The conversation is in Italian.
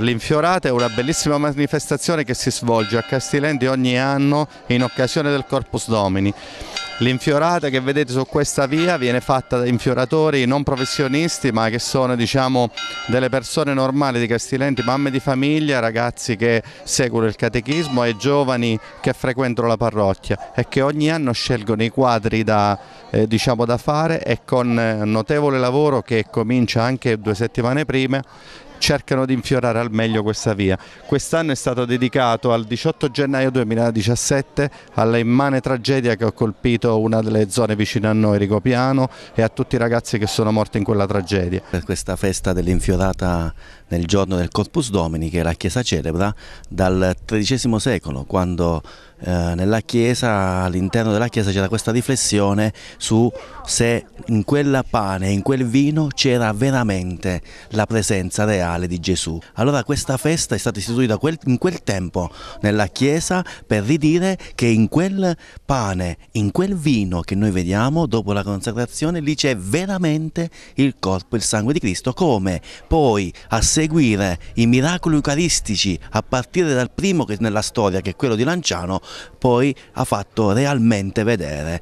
L'Infiorata è una bellissima manifestazione che si svolge a Castilendi ogni anno in occasione del Corpus Domini. L'infiorata che vedete su questa via viene fatta da infioratori non professionisti ma che sono diciamo, delle persone normali di Castilenti, mamme di famiglia, ragazzi che seguono il catechismo e giovani che frequentano la parrocchia e che ogni anno scelgono i quadri da, eh, diciamo, da fare e con eh, notevole lavoro che comincia anche due settimane prima cercano di infiorare al meglio questa via. Quest'anno è stato dedicato al 18 gennaio 2017 alla immane tragedia che ha colpito una delle zone vicine a noi, Ricopiano, e a tutti i ragazzi che sono morti in quella tragedia. Per questa festa dell'infiorata nel giorno del Corpus Domini che la Chiesa celebra dal XIII secolo, quando eh, nella chiesa, all'interno della chiesa c'era questa riflessione su se in quel pane, in quel vino c'era veramente la presenza reale di Gesù. Allora questa festa è stata istituita in quel tempo nella chiesa per ridire che in quel pane, in quel vino che noi vediamo dopo la consacrazione, lì c'è veramente il corpo e il sangue di Cristo, come poi a seguire i miracoli eucaristici a partire dal primo che nella storia, che è quello di Lanciano, poi ha fatto realmente vedere